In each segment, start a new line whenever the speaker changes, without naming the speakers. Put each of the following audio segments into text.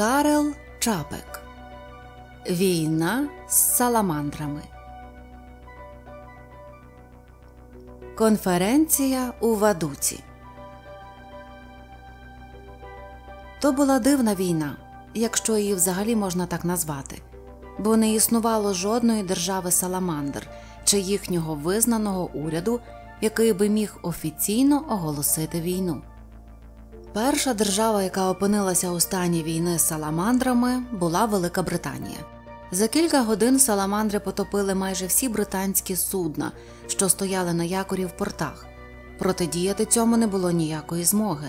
Карел Чапек Війна з саламандрами. Конференція у Вадуці. То була дивна війна, якщо її взагалі можна так назвати, бо не існувало жодної держави Саламандр чи їхнього визнаного уряду, який би міг офіційно оголосити війну. Перша держава, яка опинилася у стані війни з саламандрами, була Велика Британія. За кілька годин саламандри потопили майже всі британські судна, що стояли на якорі в портах. діяти цьому не було ніякої змоги.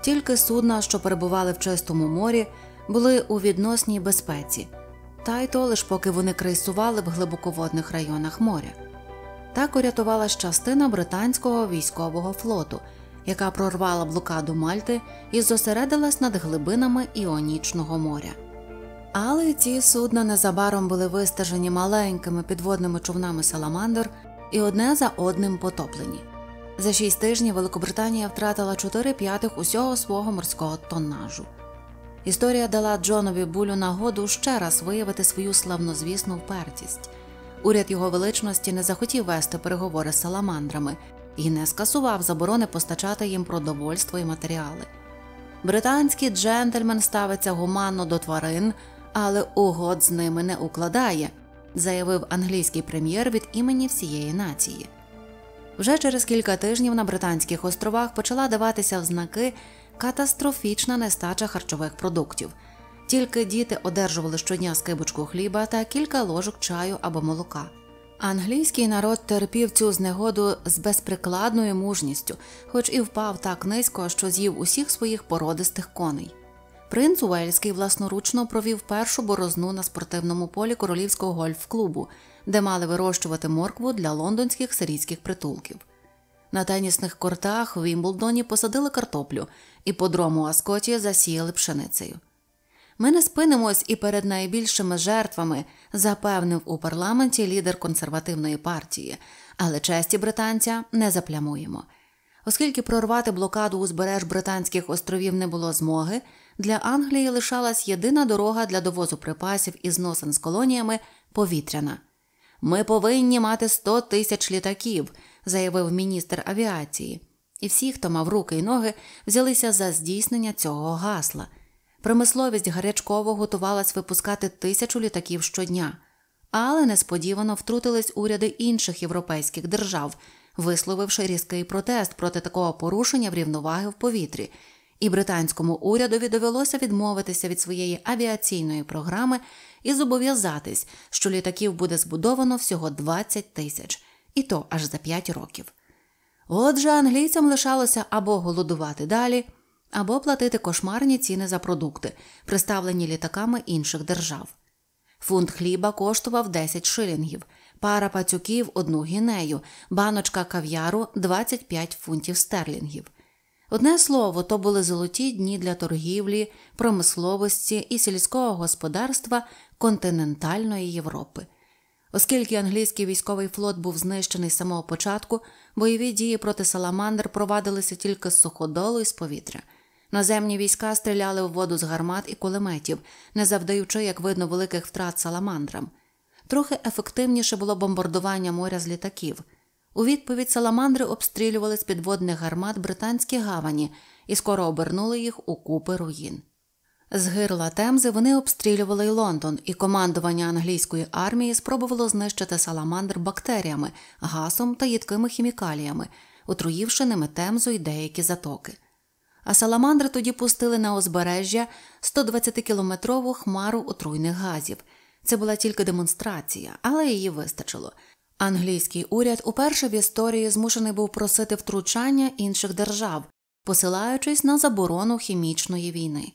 Тільки судна, що перебували в чистому морі, були у відносній безпеці, та й то лише поки вони крейсували в глибоководних районах моря. Так урятувалась частина британського військового флоту яка прорвала блокаду Мальти і зосередилась над глибинами Іонічного моря. Але ці судна незабаром були вистежені маленькими підводними човнами саламандр і одне за одним потоплені. За шість тижнів Великобританія втратила чотири п'ятих усього свого морського тоннажу. Історія дала Джонові Булю нагоду ще раз виявити свою славнозвісну впертість. Уряд його величності не захотів вести переговори з саламандрами, і не скасував заборони постачати їм продовольство і матеріали. Британський джентльмен ставиться гуманно до тварин, але угод з ними не укладає, заявив англійський прем'єр від імені всієї нації. Вже через кілька тижнів на Британських островах почала даватися в знаки катастрофічна нестача харчових продуктів. Тільки діти одержували щодня скибочку хліба та кілька ложок чаю або молока. Англійський народ терпів цю знегоду з безприкладною мужністю, хоч і впав так низько, що з'їв усіх своїх породистих коней. Принц Уельський власноручно провів першу борозну на спортивному полі королівського гольф-клубу, де мали вирощувати моркву для лондонських сирійських притулків. На тенісних кортах в Вімблдоні посадили картоплю і по дрому Аскоті засіяли пшеницею. Ми не спинимось і перед найбільшими жертвами, запевнив у парламенті лідер консервативної партії, але честі британця не заплямуємо. Оскільки прорвати блокаду узбереж Британських островів не було змоги, для Англії лишалась єдина дорога для довозу припасів і зносин з колоніями повітряна. Ми повинні мати 100 тисяч літаків, заявив міністр авіації, і всі, хто мав руки й ноги, взялися за здійснення цього гасла. Промисловість гарячково готувалась випускати тисячу літаків щодня, але несподівано втрутились уряди інших європейських держав, висловивши різкий протест проти такого порушення врівноваги в повітрі, і британському урядові довелося відмовитися від своєї авіаційної програми і зобов'язатись, що літаків буде збудовано всього 20 тисяч, і то аж за 5 років. Отже, англійцям лишалося або голодувати далі або платити кошмарні ціни за продукти, приставлені літаками інших держав. Фунт хліба коштував 10 шилінгів, пара пацюків одну гінею, баночка кав'яру 25 фунтів стерлінгів. Одне слово, то були золоті дні для торгівлі, промисловості і сільського господарства континентальної Європи. Оскільки англійський військовий флот був знищений з самого початку, бойові дії проти саламандр провадилися тільки з суходолу і з повітря. Наземні війська стріляли в воду з гармат і кулеметів, не завдаючи, як видно, великих втрат саламандрам. Трохи ефективніше було бомбардування моря з літаків. У відповідь саламандри обстрілювали з підводних гармат британські гавані і скоро обернули їх у купи руїн. З гирла Темзи вони обстрілювали й Лондон, і командування англійської армії спробувало знищити саламандр бактеріями, гасом та їдкими хімікаліями, отруївши ними темзу й деякі затоки а саламандри тоді пустили на озбережжя 120-кілометрову хмару отруйних газів. Це була тільки демонстрація, але її вистачило. Англійський уряд уперше в історії змушений був просити втручання інших держав, посилаючись на заборону хімічної війни.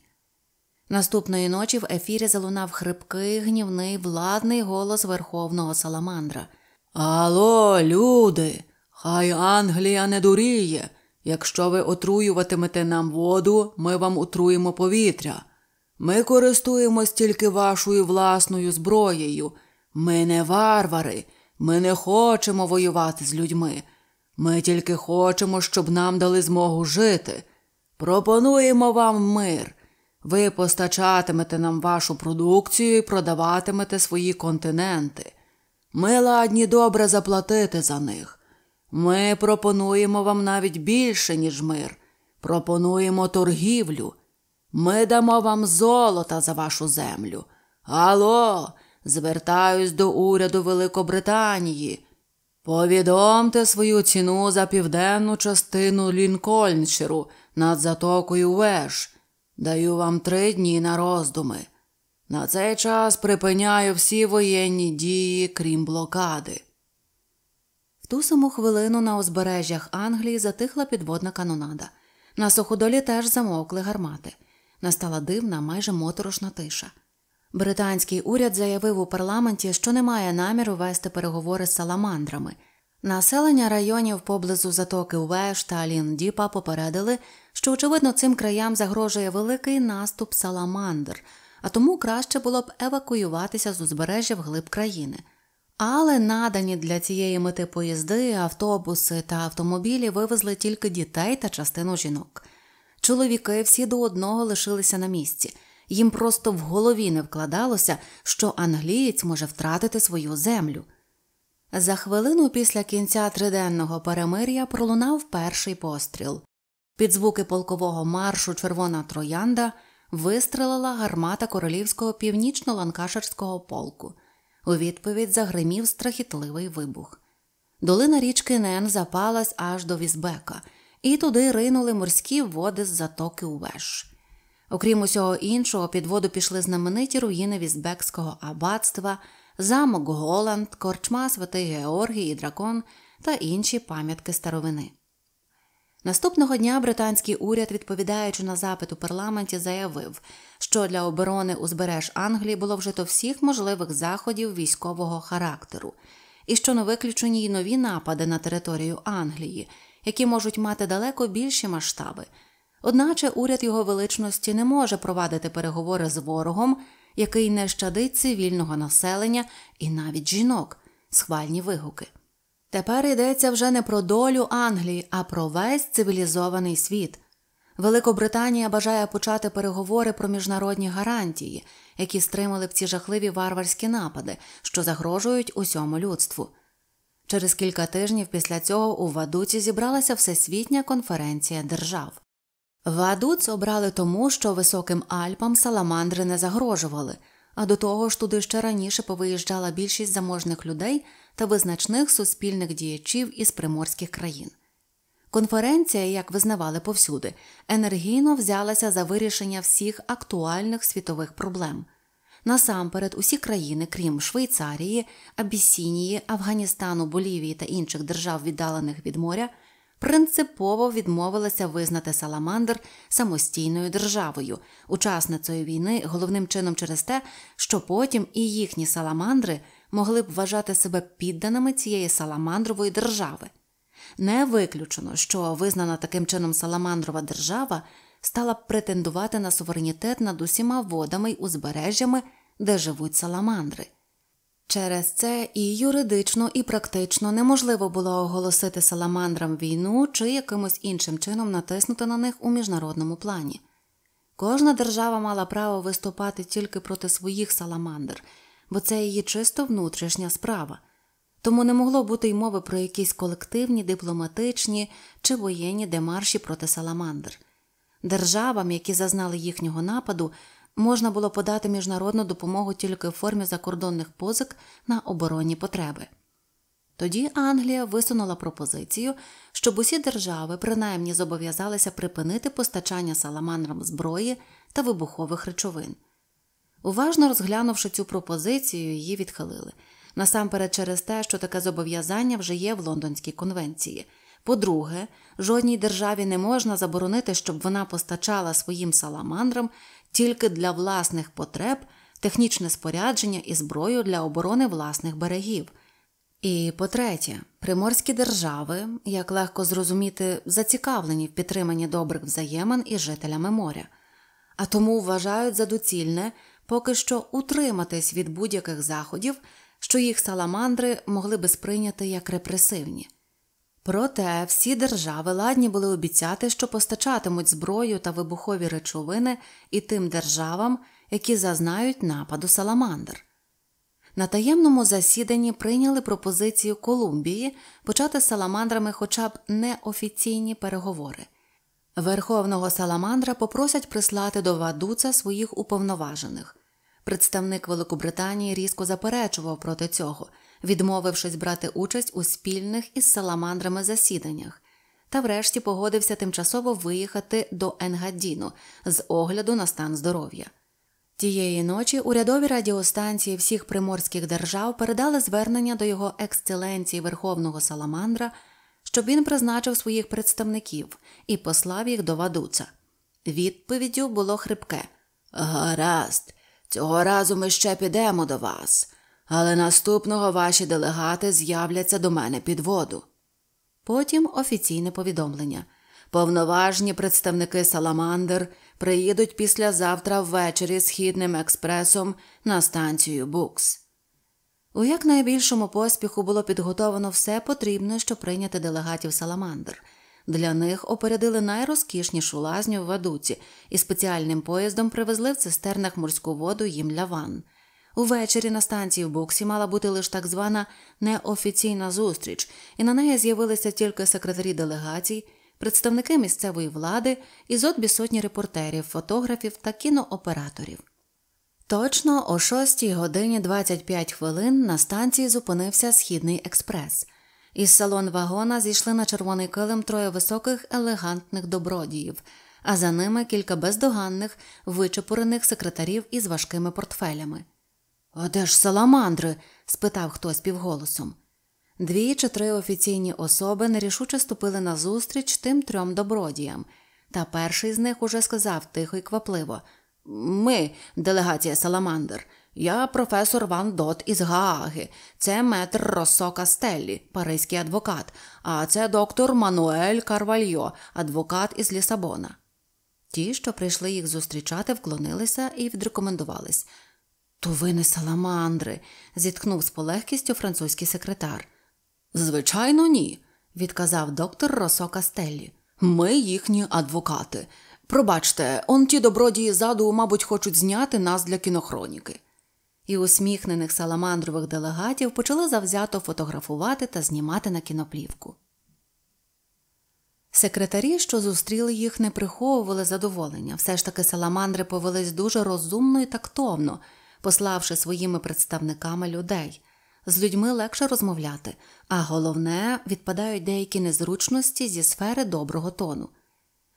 Наступної ночі в ефірі залунав хрипкий, гнівний владний голос верховного саламандра. Ало, люди, хай Англія не дуріє. Якщо ви отруюватимете нам воду, ми вам отруємо повітря. Ми користуємось тільки вашою власною зброєю. Ми не варвари, ми не хочемо воювати з людьми. Ми тільки хочемо, щоб нам дали змогу жити. Пропонуємо вам мир. Ви постачатимете нам вашу продукцію і продаватимете свої континенти. Ми ладні добре заплатити за них. Ми пропонуємо вам навіть більше, ніж мир. Пропонуємо торгівлю. Ми дамо вам золото за вашу землю. Алло, звертаюсь до уряду Великобританії. Повідомте свою ціну за південну частину Лінкольнширу над затокою Веш. Даю вам три дні на роздуми. На цей час припиняю всі воєнні дії, крім блокади ту саму хвилину на узбережжях Англії затихла підводна канонада. На суходолі теж замовкли гармати. Настала дивна, майже моторошна тиша. Британський уряд заявив у парламенті, що не має наміру вести переговори з саламандрами. Населення районів поблизу затоки Уеш та Ліндіпа попередили, що, очевидно, цим краям загрожує великий наступ саламандр, а тому краще було б евакуюватися з узбережжя вглиб країни. Але надані для цієї мети поїзди, автобуси та автомобілі вивезли тільки дітей та частину жінок. Чоловіки всі до одного лишилися на місці. Їм просто в голові не вкладалося, що англієць може втратити свою землю. За хвилину після кінця триденного перемир'я пролунав перший постріл. Під звуки полкового маршу Червона троянда вистрелила гармата королівського північно ланкашерського полку. У відповідь загримів страхітливий вибух. Долина річки Нен запалась аж до Візбека, і туди ринули морські води з затоки Увеш. Окрім усього іншого, під воду пішли знамениті руїни Візбекського аббатства, замок Голланд, корчма Святий Георгій і Дракон та інші пам'ятки старовини. Наступного дня британський уряд, відповідаючи на запит у парламенті, заявив, що для оборони узбереж Англії було вжито всіх можливих заходів військового характеру, і що не виключені й нові напади на територію Англії, які можуть мати далеко більші масштаби. Одначе уряд його величності не може провадити переговори з ворогом, який не щадить цивільного населення і навіть жінок, схвальні вигуки. Тепер йдеться вже не про долю Англії, а про весь цивілізований світ. Великобританія бажає почати переговори про міжнародні гарантії, які стримали б ці жахливі варварські напади, що загрожують усьому людству. Через кілька тижнів після цього у Вадуці зібралася Всесвітня конференція держав. Вадуць обрали тому, що високим Альпам саламандри не загрожували, а до того ж туди ще раніше повиїжджала більшість заможних людей та визначних суспільних діячів із приморських країн. Конференція, як визнавали повсюди, енергійно взялася за вирішення всіх актуальних світових проблем. Насамперед, усі країни, крім Швейцарії, Абісінії, Афганістану, Болівії та інших держав, віддалених від моря, принципово відмовилися визнати Саламандр самостійною державою, учасницею війни, головним чином через те, що потім і їхні саламандри могли б вважати себе підданими цієї саламандрової держави. Не виключено, що визнана таким чином саламандрова держава стала б претендувати на суверенітет над усіма водами й узбережжями, де живуть саламандри. Через це і юридично, і практично неможливо було оголосити саламандрам війну чи якимось іншим чином натиснути на них у міжнародному плані. Кожна держава мала право виступати тільки проти своїх саламандр бо це її чисто внутрішня справа, тому не могло бути й мови про якісь колективні, дипломатичні чи воєнні демарші проти саламандр. Державам, які зазнали їхнього нападу, можна було подати міжнародну допомогу тільки в формі закордонних позик на оборонні потреби. Тоді Англія висунула пропозицію, щоб усі держави принаймні зобов'язалися припинити постачання саламандрам зброї та вибухових речовин. Уважно розглянувши цю пропозицію, її відхилили. Насамперед, через те, що таке зобов'язання вже є в Лондонській конвенції. По-друге, жодній державі не можна заборонити, щоб вона постачала своїм саламандрам тільки для власних потреб технічне спорядження і зброю для оборони власних берегів. І по третє, приморські держави, як легко зрозуміти, зацікавлені в підтриманні добрих взаємин із жителями моря, а тому вважають за доцільне поки що утриматись від будь-яких заходів, що їх саламандри могли би сприйняти як репресивні. Проте всі держави ладні були обіцяти, що постачатимуть зброю та вибухові речовини і тим державам, які зазнають нападу саламандр. На таємному засіданні прийняли пропозицію Колумбії почати з саламандрами хоча б неофіційні переговори. Верховного саламандра попросять прислати до Вадуца своїх уповноважених, Представник Великобританії різко заперечував проти цього, відмовившись брати участь у спільних із саламандрами засіданнях, та врешті погодився тимчасово виїхати до Енгадіну з огляду на стан здоров'я. Тієї ночі урядові радіостанції всіх приморських держав передали звернення до його ексцеленції Верховного Саламандра, щоб він призначив своїх представників і послав їх до Вадуца. Відповіддю було хрипке Гаразд. Цього разу ми ще підемо до вас, але наступного ваші делегати з'являться до мене під воду. Потім офіційне повідомлення. Повноважні представники Саламандр приїдуть післязавтра ввечері східним експресом на станцію Букс. У якнайбільшому поспіху було підготовано все потрібне, щоб прийняти делегатів Саламандр. Для них опередили найрозкішнішу лазню в Вадуці і спеціальним поїздом привезли в цистернах морську воду їм для ванн. Увечері на станції в боксі мала бути лише так звана неофіційна зустріч, і на неї з'явилися тільки секретарі делегацій, представники місцевої влади і зотбі сотні репортерів, фотографів та кінооператорів. Точно о 6 годині 25 хвилин на станції зупинився Східний експрес. Із салон вагона зійшли на червоний килим троє високих, елегантних добродіїв, а за ними кілька бездоганних, вичепурених секретарів із важкими портфелями. «А де ж саламандри? спитав хтось півголосом. Дві чи три офіційні особи нерішуче ступили назустріч тим трьом добродіям, та перший з них уже сказав тихо і квапливо Ми, делегація Саламандр. Я професор Ван Дот із Гааги, це метр Росо Кастеллі, паризький адвокат, а це доктор Мануель Карвальо, адвокат із Лісабона. Ті, що прийшли їх зустрічати, вклонилися і відрекомендувались. То ви не саламандри, зітхнув з полегкістю французький секретар. Звичайно, ні, відказав доктор Росо Кастеллі. Ми їхні адвокати. Пробачте, он ті добродії ззаду, мабуть, хочуть зняти нас для кінохроніки і усміхнених саламандрових делегатів почала завзято фотографувати та знімати на кіноплівку. Секретарі, що зустріли їх, не приховували задоволення. Все ж таки саламандри повелись дуже розумно і тактовно, пославши своїми представниками людей. З людьми легше розмовляти, а головне, відпадають деякі незручності зі сфери доброго тону.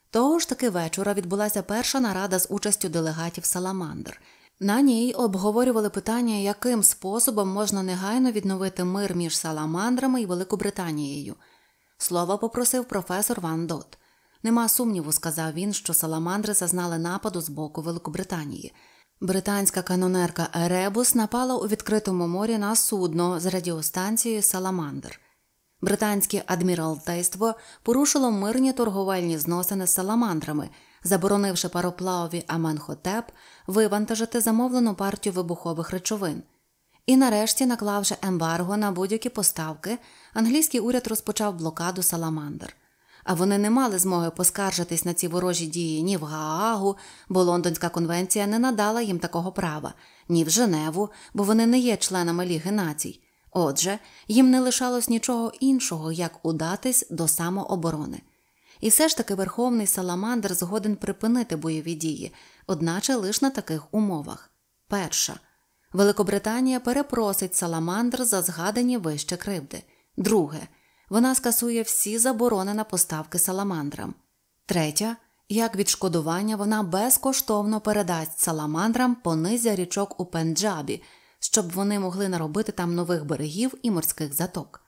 Того ж таки вечора відбулася перша нарада з участю делегатів Саламандр. На ній обговорювали питання, яким способом можна негайно відновити мир між саламандрами і Великобританією. Слово попросив професор Ван Дот. Нема сумніву, сказав він, що саламандри зазнали нападу з боку Великобританії. Британська канонерка Еребус напала у відкритому морі на судно з радіостанцією Саламандр. Британське адміралтейство порушило мирні торговельні зносини з саламандрами заборонивши пароплавові Аменхотеп вивантажити замовлену партію вибухових речовин. І нарешті, наклавши ембарго на будь-які поставки, англійський уряд розпочав блокаду саламандр. А вони не мали змоги поскаржитись на ці ворожі дії ні в Гаагу, бо Лондонська конвенція не надала їм такого права, ні в Женеву, бо вони не є членами Ліги націй. Отже, їм не лишалось нічого іншого, як удатись до самооборони. І все ж таки верховний саламандр згоден припинити бойові дії, одначе лише на таких умовах. Перша Великобританія перепросить саламандр за згадані вище кривди. Друге. Вона скасує всі заборони на поставки саламандрам. Третя. Як відшкодування вона безкоштовно передасть саламандрам понизя річок у Пенджабі, щоб вони могли наробити там нових берегів і морських заток.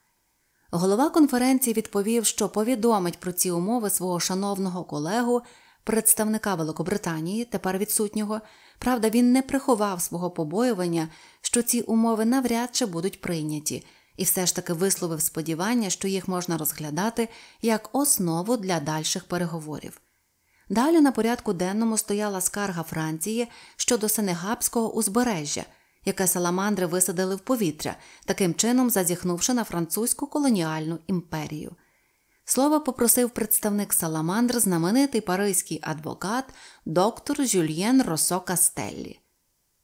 Голова конференції відповів, що повідомить про ці умови свого шановного колегу, представника Великобританії, тепер відсутнього. Правда, він не приховав свого побоювання, що ці умови навряд чи будуть прийняті, і все ж таки висловив сподівання, що їх можна розглядати як основу для дальших переговорів. Далі на порядку денному стояла скарга Франції щодо Сенегабського узбережжя яке саламандри висадили в повітря, таким чином зазіхнувши на французьку колоніальну імперію. Слово попросив представник саламандр, знаменитий паризький адвокат доктор Жюльєн Росо Кастеллі.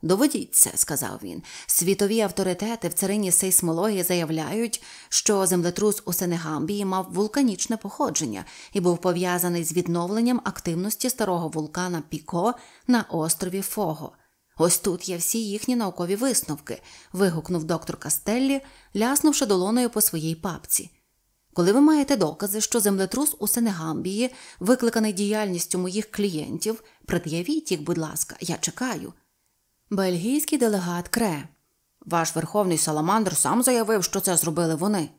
Доведіться, сказав він, світові авторитети в царині сейсмології заявляють, що землетрус у Сенегамбії мав вулканічне походження і був пов'язаний з відновленням активності старого вулкана Піко на острові Фого. Ось тут є всі їхні наукові висновки. вигукнув доктор Кастеллі, ляснувши долоною по своїй папці. Коли ви маєте докази, що землетрус у Сенегамбії, викликаний діяльністю моїх клієнтів, пред'явіть їх, будь ласка, я чекаю. Бельгійський делегат Кре. Ваш верховний саламандр сам заявив, що це зробили вони.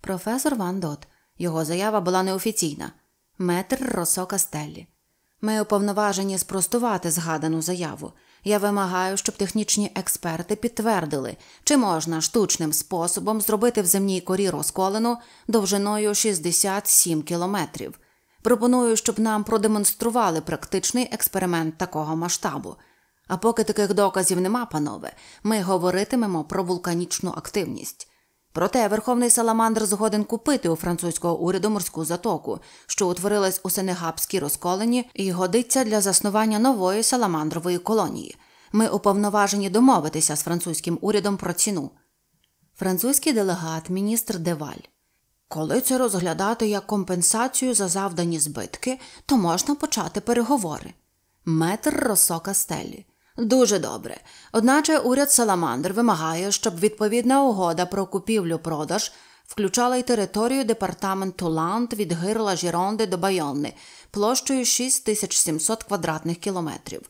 Професор Ван Дот. Його заява була неофіційна. Метр Росо Кастеллі. Ми уповноважені спростувати згадану заяву. Я вимагаю, щоб технічні експерти підтвердили, чи можна штучним способом зробити в земній корі розколену довжиною 67 кілометрів. Пропоную, щоб нам продемонстрували практичний експеримент такого масштабу. А поки таких доказів нема, панове, ми говоритимемо про вулканічну активність. Проте верховний саламандр згоден купити у французького уряду морську затоку, що утворилась у Сенегапській розколені, і годиться для заснування нової саламандрової колонії. Ми уповноважені домовитися з французьким урядом про ціну. Французький делегат, міністр Деваль. Коли це розглядати як компенсацію за завдані збитки, то можна почати переговори. Метр Росока Стелі. Дуже добре. Одначе уряд Саламандр вимагає, щоб відповідна угода про купівлю-продаж включала й територію департаменту Ланд від гирла Жіронди до Байонни площею 6700 квадратних кілометрів.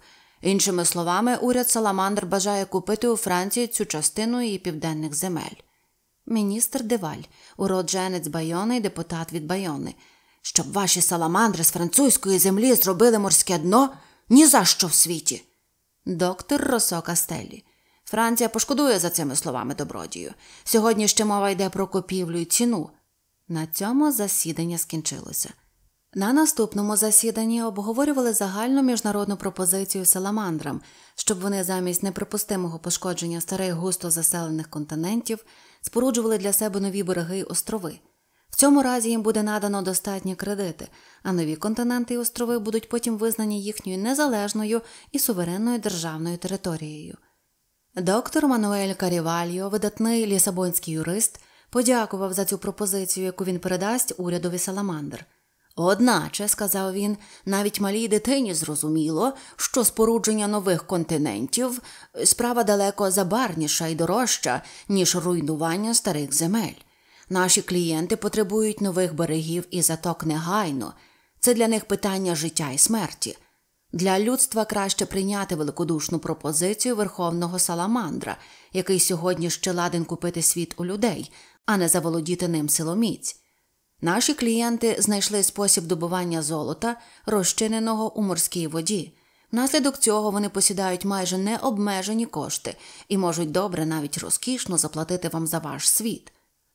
Іншими словами, уряд Саламандр бажає купити у Франції цю частину її південних земель. Міністр Деваль, уродженець Байони і депутат від Байони. Щоб ваші саламандри з французької землі зробили морське дно ні за що в світі. Доктор Росо Кастеллі. Франція пошкодує за цими словами добродію. Сьогодні ще мова йде про купівлю і ціну. На цьому засідання скінчилося. На наступному засіданні обговорювали загальну міжнародну пропозицію саламандрам, щоб вони замість неприпустимого пошкодження старих густо заселених континентів споруджували для себе нові береги й острови. В цьому разі їм буде надано достатні кредити, а нові континенти і острови будуть потім визнані їхньою незалежною і суверенною державною територією. Доктор Мануель Карівальо, видатний лісабонський юрист, подякував за цю пропозицію, яку він передасть урядові Саламандр. Одначе, сказав він, навіть малій дитині зрозуміло, що спорудження нових континентів справа далеко забарніша і дорожча, ніж руйнування старих земель. Наші клієнти потребують нових берегів і заток негайно. Це для них питання життя і смерті. Для людства краще прийняти великодушну пропозицію верховного саламандра, який сьогодні ще ладен купити світ у людей, а не заволодіти ним силоміць. Наші клієнти знайшли спосіб добування золота, розчиненого у морській воді. Внаслідок цього вони посідають майже необмежені кошти і можуть добре, навіть розкішно заплатити вам за ваш світ.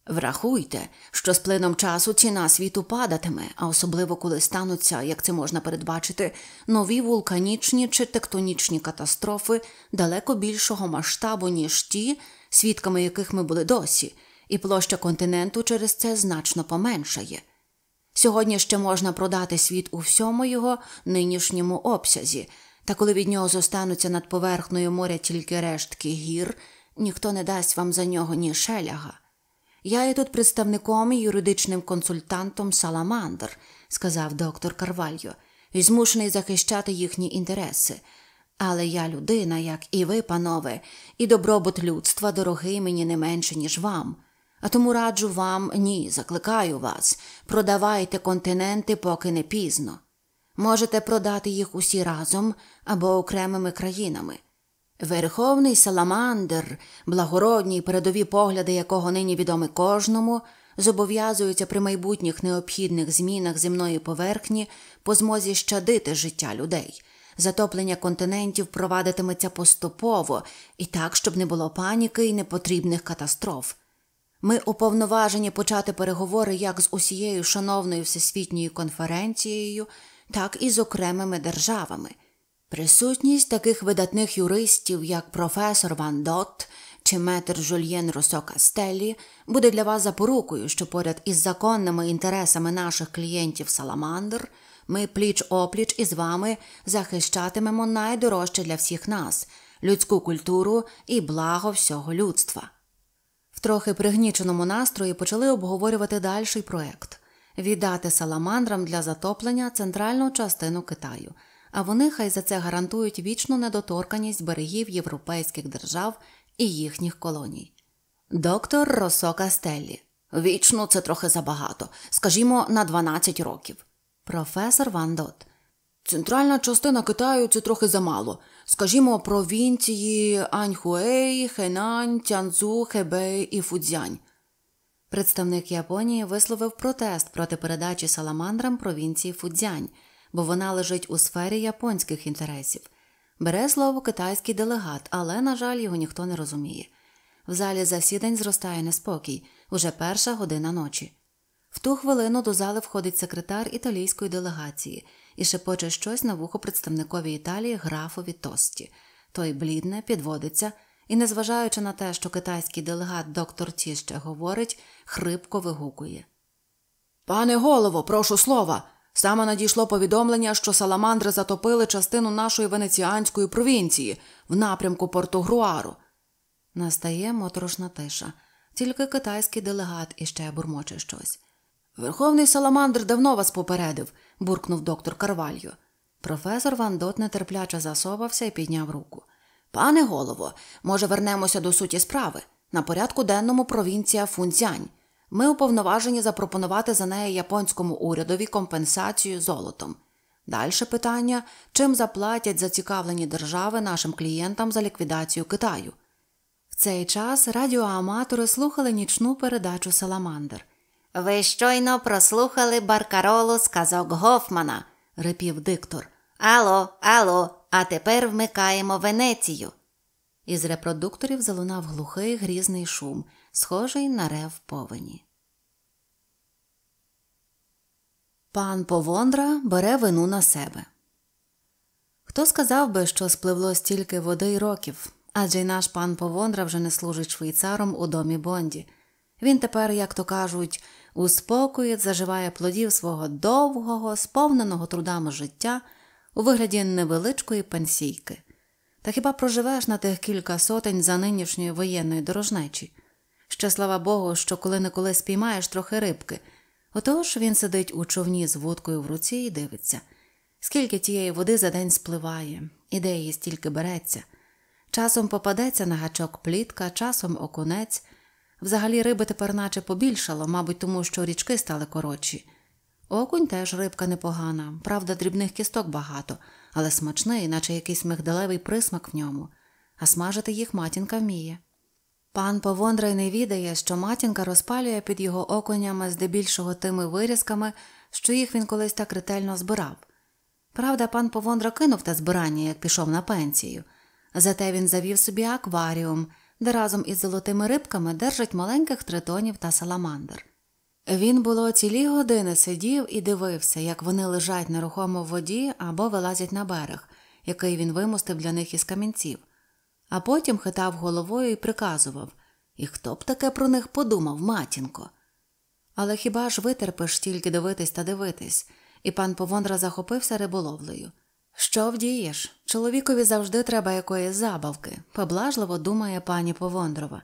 Врахуйте, що з плином часу ціна світу падатиме, а особливо коли стануться, як це можна передбачити, нові вулканічні чи тектонічні катастрофи далеко більшого масштабу, ніж ті, свідками яких ми були досі, і площа континенту через це значно поменшає. Сьогодні ще можна продати світ у всьому його нинішньому обсязі, та коли від нього зостануться над поверхною моря тільки рештки гір, ніхто не дасть вам за нього ні шеляга. Я є тут представником і юридичним консультантом Саламандр, сказав доктор Карвальо, і змушений захищати їхні інтереси. Але я людина, як і ви, панове, і добробут людства дорогий мені не менше, ніж вам. А тому раджу вам ні, закликаю вас, продавайте континенти, поки не пізно. Можете продати їх усі разом або окремими країнами. Верховний саламандр, благородні й передові погляди, якого нині відомі кожному, зобов'язуються при майбутніх необхідних змінах земної поверхні по змозі щадити життя людей. Затоплення континентів провадитиметься поступово і так, щоб не було паніки і непотрібних катастроф. Ми уповноважені почати переговори як з усією шановною всесвітньою конференцією, так і з окремими державами. Присутність таких видатних юристів, як професор Ван Дот чи метр Жульєн Русо Кастеллі, буде для вас запорукою, що поряд із законними інтересами наших клієнтів Саламандр ми пліч опліч із вами захищатимемо найдорожче для всіх нас людську культуру і благо всього людства. В трохи пригніченому настрої почали обговорювати дальший проект віддати саламандрам для затоплення центральну частину Китаю а вони хай за це гарантують вічну недоторканність берегів європейських держав і їхніх колоній. Доктор Росока Стеллі. Вічно це трохи забагато, скажімо, на 12 років. Професор Ван Дот. Центральна частина Китаю це трохи замало. Скажімо, провінції Аньхуей, Хенань, Тянцзу, Хебей і Фудзянь. Представник Японії висловив протест проти передачі саламандрам провінції Фудзянь, бо вона лежить у сфері японських інтересів. Бере слово китайський делегат, але, на жаль, його ніхто не розуміє. В залі засідань зростає неспокій уже перша година ночі. В ту хвилину до зали входить секретар італійської делегації і шепоче щось на вухо представникові Італії графові Тості. Той блідне, підводиться і, незважаючи на те, що китайський делегат доктор Тіще говорить, хрипко вигукує Пане голово, прошу слова. Саме надійшло повідомлення, що саламандри затопили частину нашої венеціанської провінції в напрямку Португруару. Настає моторошна тиша, тільки китайський делегат іще бурмоче щось. Верховний саламандр давно вас попередив, буркнув доктор Карвальо. Професор Вандот нетерпляче засовався і підняв руку. Пане голово, може, вернемося до суті справи. На порядку денному провінція Фунцзянь. Ми уповноважені запропонувати за неї японському урядові компенсацію золотом. Дальше питання, чим заплатять зацікавлені держави нашим клієнтам за ліквідацію Китаю. В цей час радіоаматори слухали нічну передачу Саламандр. Ви щойно прослухали баркаролу з казок Гофмана, репів диктор. Ало, ало, а тепер вмикаємо Венецію. Із репродукторів залунав глухий грізний шум схожий на рев повені. Пан Повондра бере вину на себе. Хто сказав би, що спливло стільки води й років, адже й наш пан Повондра вже не служить швейцаром у домі Бонді. Він тепер, як то кажуть, у спокої заживає плодів свого довгого, сповненого трудами життя у вигляді невеличкої пансійки. Та хіба проживеш на тих кілька сотень за нинішньої воєнної дорожнечі? Ще слава Богу, що коли неколи спіймаєш трохи рибки. Отож він сидить у човні з водкою в руці і дивиться, скільки тієї води за день спливає, і де її стільки береться. Часом попадеться на гачок плітка, часом окунець. Взагалі риби тепер наче побільшало, мабуть, тому що річки стали коротші. Окунь теж рибка непогана, правда, дрібних кісток багато, але смачний, наче якийсь мигдалевий присмак в ньому, а смажити їх матінка вміє. Пан Повондрай не відає, що матінка розпалює під його оконями здебільшого тими вирізками, що їх він колись так ретельно збирав. Правда, пан Повондра кинув те збирання, як пішов на пенсію, зате він завів собі акваріум, де разом із золотими рибками держать маленьких тритонів та саламандр. Він, було, цілі години сидів і дивився, як вони лежать нерухомо в воді або вилазять на берег, який він вимостив для них із камінців а потім хитав головою і приказував І хто б таке про них подумав, матінко. Але хіба ж витерпиш тільки дивитись та дивитись, і пан Повондра захопився риболовлею. Що вдієш? Чоловікові завжди треба якоїсь забавки, поблажливо думає пані Повондрова.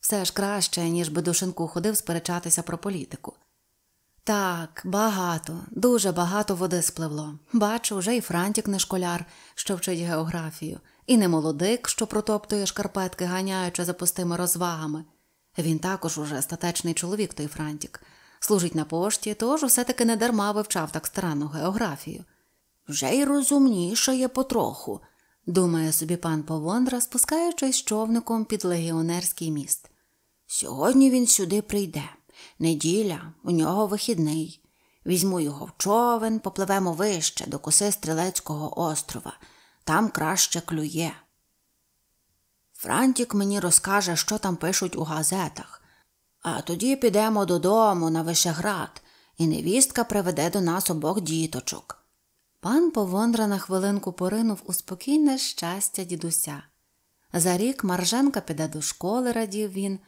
Все ж краще, ніж би душенку ходив сперечатися про політику. Так, багато, дуже багато води спливло. Бачу, вже і Франтік не школяр, що вчить географію і не молодик, що протоптує шкарпетки, ганяючи за пустими розвагами. Він також уже статечний чоловік, той Франтік, служить на пошті, тож усе таки недарма вивчав так старанну географію. Вже й є потроху, думає собі пан Повондра, спускаючись човником під легіонерський міст. Сьогодні він сюди прийде. Неділя, у нього вихідний. Візьму його в човен, попливемо вище до коси Стрілецького острова там краще клює. Франтік мені розкаже, що там пишуть у газетах, а тоді підемо додому на Вишеград, і невістка приведе до нас обох діточок. Пан Повондра на хвилинку поринув у спокійне щастя дідуся. За рік Марженка піде до школи, радів він,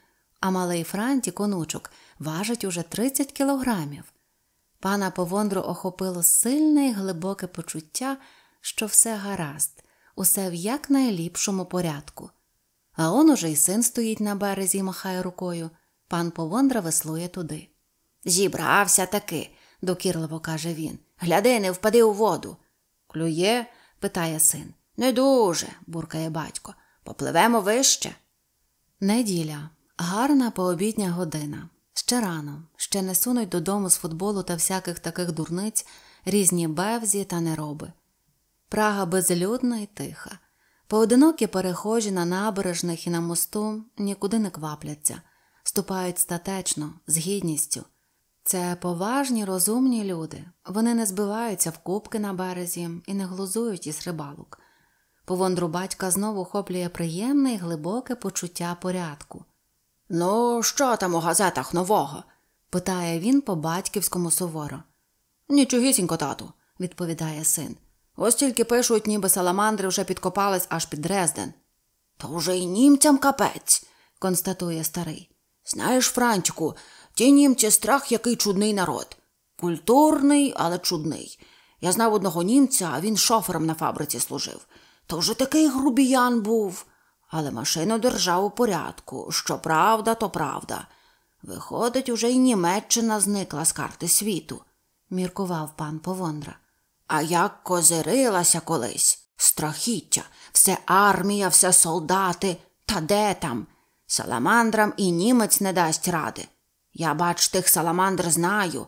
а малий Франтік, онучок, важить уже 30 кілограмів. Пана Повондру охопило сильне і глибоке почуття, що все гаразд, усе в якнайліпшому порядку. А он уже й син стоїть на березі і махає рукою, пан Повондра веслує туди. Зібрався таки, докірливо каже він. Гляди, не впади у воду. Клює? питає син. Не дуже, буркає батько. Попливемо вище. Неділя, гарна пообідня година. Ще рано, ще не сунуть додому з футболу та всяких таких дурниць різні бевзі та нероби. Прага безлюдна і тиха. Поодинокі перехожі на набережних і на мосту нікуди не квапляться, ступають статечно, з гідністю. Це поважні, розумні люди, вони не збиваються в кубки на березі і не глузують із рибалок. Повондру батька знову хоплює приємне і глибоке почуття порядку. Ну, що там у газетах нового? питає він по батьківському суворо. Нічогісінько, тату, відповідає син. Ось тільки пишуть, ніби саламандри вже підкопались аж під Дрезден. То вже й німцям капець, констатує старий. Знаєш, Франчику, ті німці страх який чудний народ. Культурний, але чудний. Я знав одного німця, а він шофером на фабриці служив. То вже такий грубіян був. Але машину держав у порядку. Що правда, то правда. Виходить, уже й Німеччина зникла з карти світу, міркував пан Повондра а як козирилася колись. Страхіття, все армія, все солдати, та де там? Саламандрам і німець не дасть ради. Я, бач, тих саламандр знаю.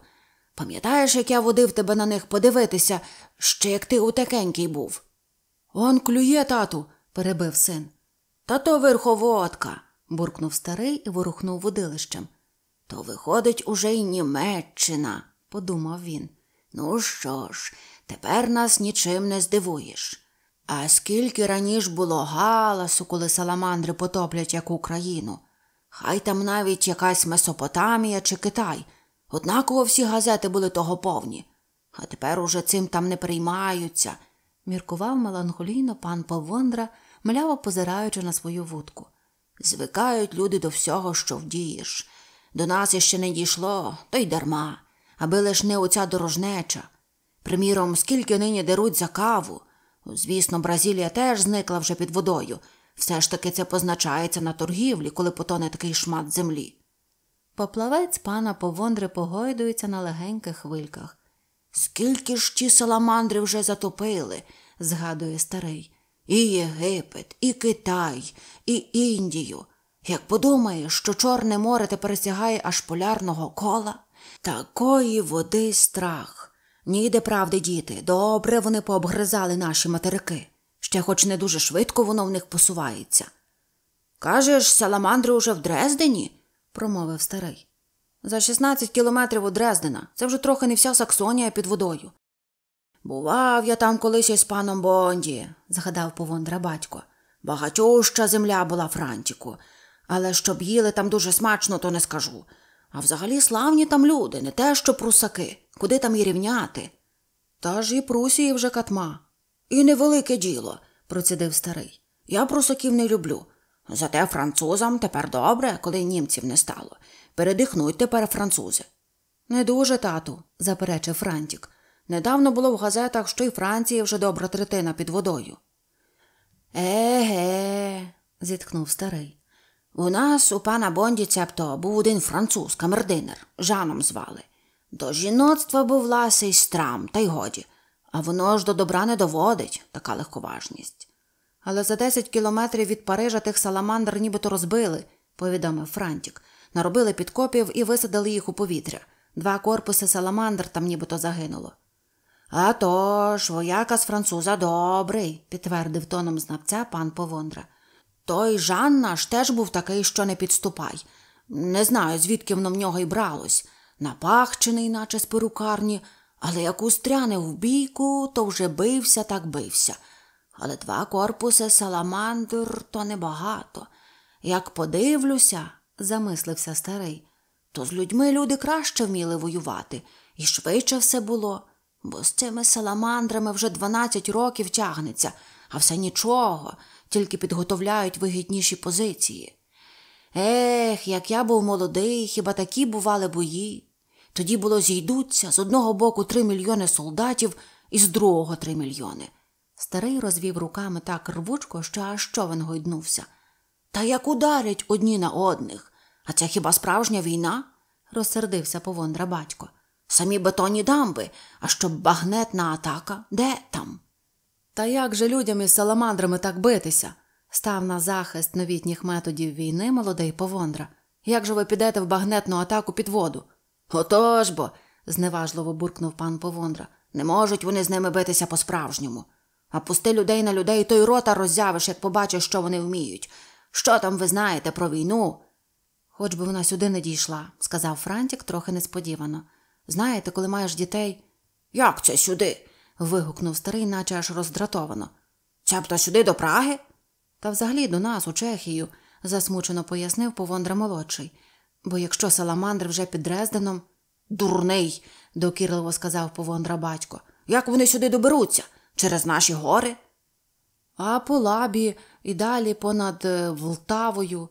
Пам'ятаєш, як я водив тебе на них подивитися, ще як ти утекенький був? Он клює, тату, перебив син. Та то верховодка, буркнув старий і ворухнув водилищем. То виходить, уже й Німеччина, подумав він. Ну що ж, Тепер нас нічим не здивуєш. А скільки раніше було галасу, коли саламандри потоплять як Україну, хай там навіть якась Месопотамія чи Китай. Однаково всі газети були того повні, а тепер уже цим там не приймаються, міркував меланхолійно пан Павондра, мляво позираючи на свою вудку. Звикають люди до всього, що вдієш. До нас іще не дійшло, то й дарма, аби лиш не оця дорожнеча. Приміром, скільки нині деруть за каву. Звісно, Бразилія теж зникла вже під водою. Все ж таки це позначається на торгівлі, коли потоне такий шмат землі. Поплавець пана повондри погойдується на легеньких хвильках. Скільки ж ті саламандри вже затопили, згадує старий. І Єгипет, і Китай, і Індію. Як подумаєш, що Чорне море тепер сягає аж полярного кола, такої води страх. Ніде правди, діти, добре вони пообгризали наші материки, ще хоч не дуже швидко воно в них посувається. Кажеш, саламандри уже в Дрездені? промовив старий. За 16 кілометрів у Дрездена це вже трохи не вся Саксонія під водою. Бував я там колись із паном Бонді, згадав повондра батько. Багатюща земля була Франтіку, але щоб їли там дуже смачно, то не скажу. А взагалі славні там люди, не те, що прусаки, куди там і рівняти. Та ж і прусії вже катма. І невелике діло, процідив старий. Я прусаків не люблю. Зате французам тепер добре, коли німців не стало. Передихнуть тепер французи. Не дуже, тату, заперечив Франтік. Недавно було в газетах, що й Франції вже добра третина під водою. Еге, зітхнув старий. У нас у пана Бонді цебто був один француз, камердинер, Жаном звали. До жіноцтва був ласий страм, та й годі, а воно ж до добра не доводить, така легковажність. Але за десять кілометрів від Парижа тих саламандр нібито розбили, повідомив Франтік. Наробили підкопів і висадили їх у повітря. Два корпуси саламандр там нібито загинуло. «А то ж, вояка з француза добрий, підтвердив тоном знавця пан Повондра. Той Жанна ж теж був такий, що не підступай. Не знаю, звідки воно в нього й бралось. Напахчений, наче з перукарні, але як устряне в бійку, то вже бився так бився. Але два корпуси саламандр то небагато. Як подивлюся, замислився старий, то з людьми люди краще вміли воювати, і швидше все було, бо з цими саламандрами вже дванадцять років тягнеться, а все нічого тільки підготовляють вигідніші позиції. Ех, як я був молодий, хіба такі бували бої? Тоді було зійдуться з одного боку три мільйони солдатів і з другого три мільйони. Старий розвів руками так рвучко, що аж човен гойднувся. Та як ударять одні на одних. А це хіба справжня війна? розсердився повондра батько. Самі бетонні дамби, а щоб багнетна атака де там? Та як же людям із саламандрами так битися? Став на захист новітніх методів війни молодий Повондра. Як же ви підете в багнетну атаку під воду? Отож бо, зневажливо буркнув пан Повондра. Не можуть вони з ними битися по-справжньому. А пусти людей на людей, то й рота роззявиш, як побачиш, що вони вміють. Що там ви знаєте про війну? Хоч би вона сюди не дійшла, сказав Франтік трохи несподівано. Знаєте, коли маєш дітей. Як це сюди? вигукнув старий, наче аж роздратовано. Цябто сюди до Праги? Та взагалі до нас, у Чехію, засмучено пояснив Повондра молодший. Бо якщо саламандр вже під Дрезденом. Дурний, докірливо сказав Повондра батько. Як вони сюди доберуться? Через наші гори? А по лабі і далі понад е, Влтавою.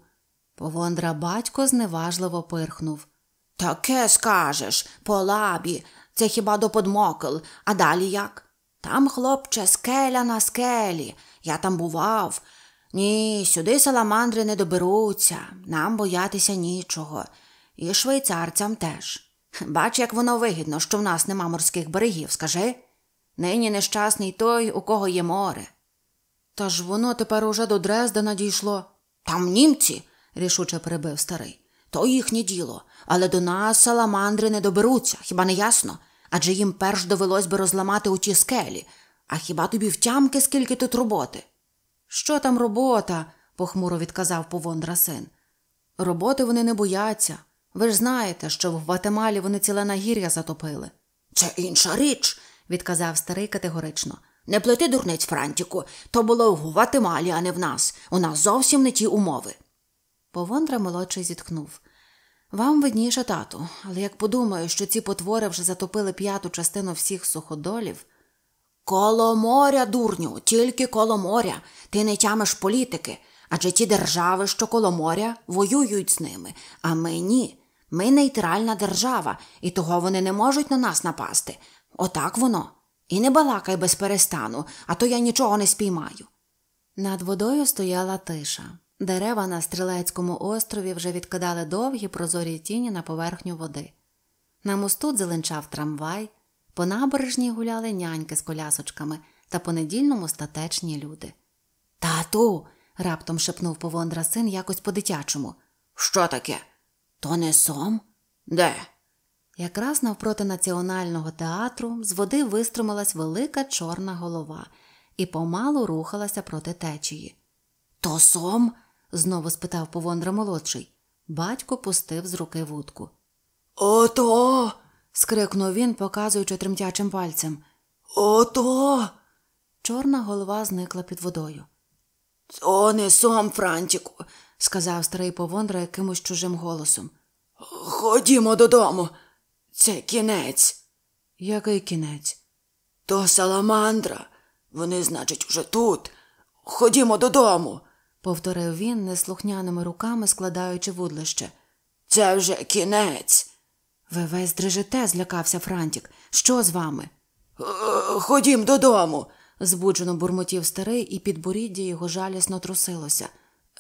Повондра батько зневажливо пирхнув. Таке скажеш, по лабі, це хіба до подмокл, а далі як? Там, хлопче, скеля на скелі. Я там бував. Ні, сюди саламандри не доберуться, нам боятися нічого. І швейцарцям теж. Бач, як воно вигідно, що в нас нема морських берегів, скажи. Нині нещасний той, у кого є море. Та ж воно тепер уже до Дрездена дійшло. Там німці, рішуче перебив старий то їхнє діло, але до нас саламандри не доберуться, хіба не ясно? Адже їм перш довелось би розламати у ті скелі. А хіба тобі втямки, скільки тут роботи? Що там робота? похмуро відказав Повондра син. Роботи вони не бояться. Ви ж знаєте, що в Гватемалі вони ціле нагір'я затопили. Це інша річ, відказав старий категорично. Не плети дурниць, Франтіку, то було в Гватемалі, а не в нас. У нас зовсім не ті умови. Повондра молодший зітхнув. Вам видніше тату, але як подумаю, що ці потвори вже затопили п'яту частину всіх суходолів. Коло моря, дурню, тільки коло моря. Ти не тямиш політики, адже ті держави, що коло моря, воюють з ними, а ми ні. Ми нейтральна держава, і того вони не можуть на нас напасти. Отак воно. І не балакай без перестану, а то я нічого не спіймаю. Над водою стояла тиша. Дерева на Стрілецькому острові вже відкидали довгі прозорі тіні на поверхню води. На мосту дзеленчав трамвай, по набережні гуляли няньки з колясочками та понедільному статечні люди. Тату. раптом шепнув Повондра син якось по дитячому. Що таке? То не сом? Де? Якраз навпроти національного театру з води виструмилась велика чорна голова і помалу рухалася проти течії. То сом? знову спитав Повондра молодший. Батько пустив з руки вудку. Ото. скрикнув він, показуючи тремтячим пальцем. Ото. Чорна голова зникла під водою. «О, не сом, Франтіку, сказав старий Повондра якимось чужим голосом. Ходімо додому. Це кінець. Який кінець? То саламандра. Вони, значить, уже тут. Ходімо додому повторив він, неслухняними руками складаючи вудлище. Це вже кінець. Ви весь дрижите, злякався Франтік. Що з вами? «Е, ходім додому, збуджено бурмотів старий, і підборіддя його жалісно трусилося.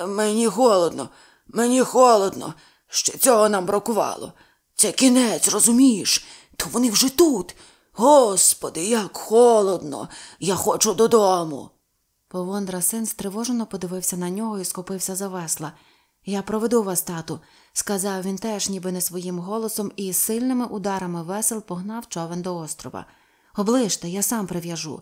Мені холодно, мені холодно, ще цього нам бракувало. Це кінець, розумієш? То вони вже тут. Господи, як холодно, я хочу додому. Вондра син стривожено подивився на нього і схопився за весла. Я проведу вас, тату, сказав він теж, ніби не своїм голосом, і сильними ударами весел погнав човен до острова. Оближте, я сам прив'яжу.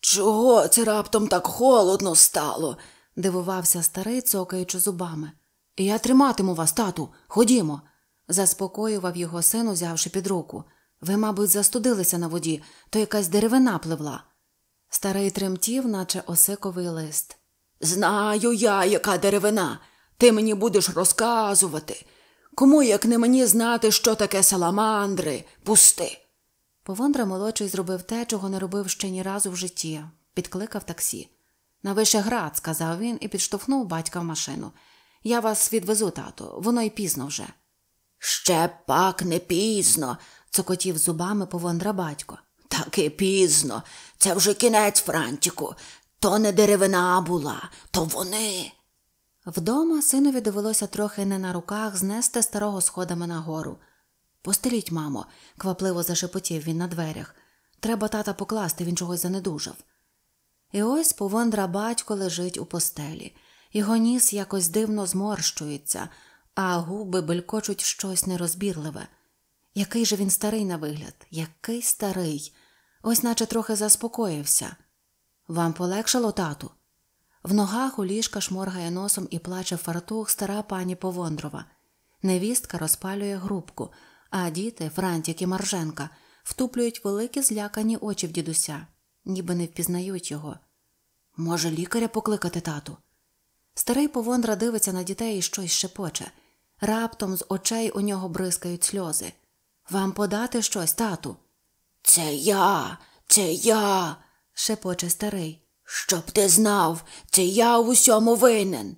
Чого це раптом так холодно стало? дивувався старий, цокаючи зубами. Я триматиму вас, тату, ходімо, заспокоював його син, узявши під руку. Ви, мабуть, застудилися на воді, то якась деревина пливла. Старий тремтів, наче осиковий лист. Знаю я, яка деревина. Ти мені будеш розказувати. Кому, як не мені знати, що таке саламандри, пусти. Повондра молодший зробив те, чого не робив ще ні разу в житті, підкликав таксі. На Вишеград, сказав він і підштовхнув батька в машину. Я вас відвезу, тату, воно й пізно вже. Ще пак не пізно, цокотів зубами повондра батько. Таки пізно. Це вже кінець, Франтіку. То не деревина була, то вони. Вдома синові довелося трохи не на руках знести старого сходами нагору. Постеліть, мамо, квапливо зашепотів він на дверях. Треба тата покласти, він чогось занедужав. І ось повондра батько лежить у постелі. Його ніс якось дивно зморщується, а губи белькочуть щось нерозбірливе. Який же він старий на вигляд, який старий ось наче трохи заспокоївся. Вам полегшало, тату? В ногах у ліжка шморгає носом і плаче фартух стара пані Повондрова. Невістка розпалює грубку, а діти, Франтік і Марженка, втуплюють великі злякані очі в дідуся, ніби не впізнають його. Може, лікаря покликати тату? Старий Повондра дивиться на дітей і щось шепоче. Раптом з очей у нього бризкають сльози. Вам подати щось, тату? Це я, це я, шепоче старий. Щоб ти знав, це я в усьому винен.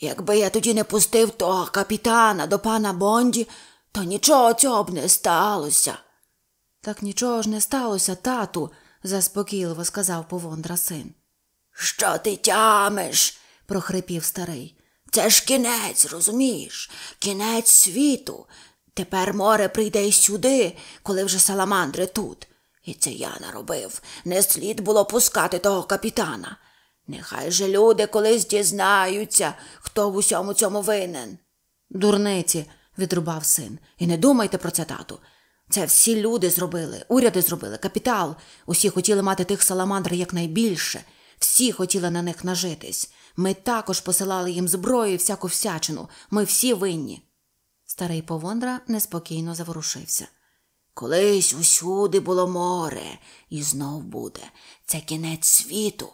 Якби я тоді не пустив того капітана до пана Бонді, то нічого цього б не сталося. Так нічого ж не сталося, тату, заспокійливо сказав повондра син. Що ти тямиш? прохрипів старий. Це ж кінець, розумієш, кінець світу. Тепер море прийде й сюди, коли вже саламандри тут. І це я наробив. Не слід було пускати того капітана. Нехай же люди колись дізнаються, хто в усьому цьому винен. Дурниці, відрубав син, і не думайте про це, тату. Це всі люди зробили, уряди зробили, капітал. Усі хотіли мати тих саламандр якнайбільше, всі хотіли на них нажитись. Ми також посилали їм зброю і всяку всячину. Ми всі винні. Старий Повондра неспокійно заворушився. Колись усюди було море, і знов буде. Це кінець світу.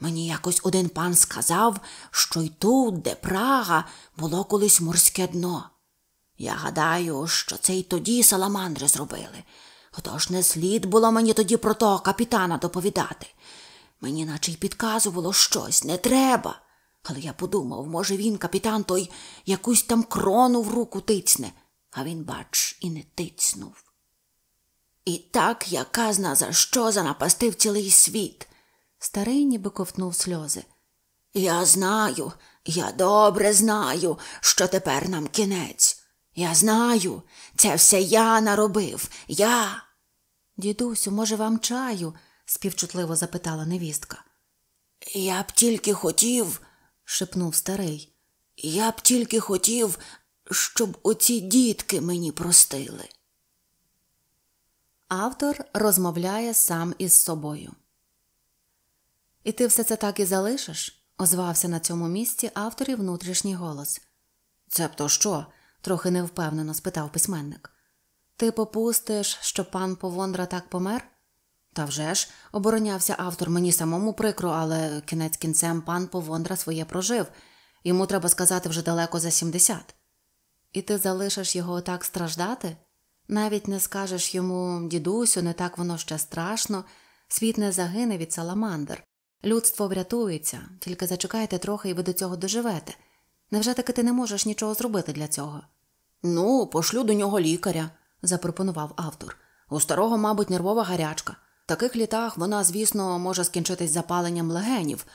Мені якось один пан сказав, що й тут, де Прага, було колись морське дно. Я гадаю, що це й тоді саламандри зробили. Отож не слід було мені тоді про того капітана доповідати. Мені наче й підказувало щось не треба. Але я подумав, може, він, капітан, той якусь там крону в руку тицьне, а він, бач, і не тицьнув. І так яка зна, за що занапастив цілий світ. Старий ніби ковтнув сльози. Я знаю, я добре знаю, що тепер нам кінець. Я знаю, це все я наробив, я. Дідусю, може, вам чаю? співчутливо запитала невістка. Я б тільки хотів шепнув старий. Я б тільки хотів, щоб оці дітки мені простили. Автор розмовляє сам із собою. І ти все це так і залишиш? озвався на цьому місці авторів внутрішній голос. Цебто що? трохи невпевнено спитав письменник. Ти попустиш, що пан Повондра так помер? Та вже ж, оборонявся автор, мені самому прикро, але кінець кінцем пан Повондра своє прожив, йому треба сказати вже далеко за сімдесят. І ти залишиш його так страждати? Навіть не скажеш йому, дідусю, не так воно ще страшно, світ не загине від саламандр. Людство врятується, тільки зачекайте трохи і ви до цього доживете. Невже таки ти не можеш нічого зробити для цього? Ну, пошлю до нього лікаря, запропонував автор. У старого, мабуть, нервова гарячка таких літах вона, звісно, може скінчитись запаленням легенів,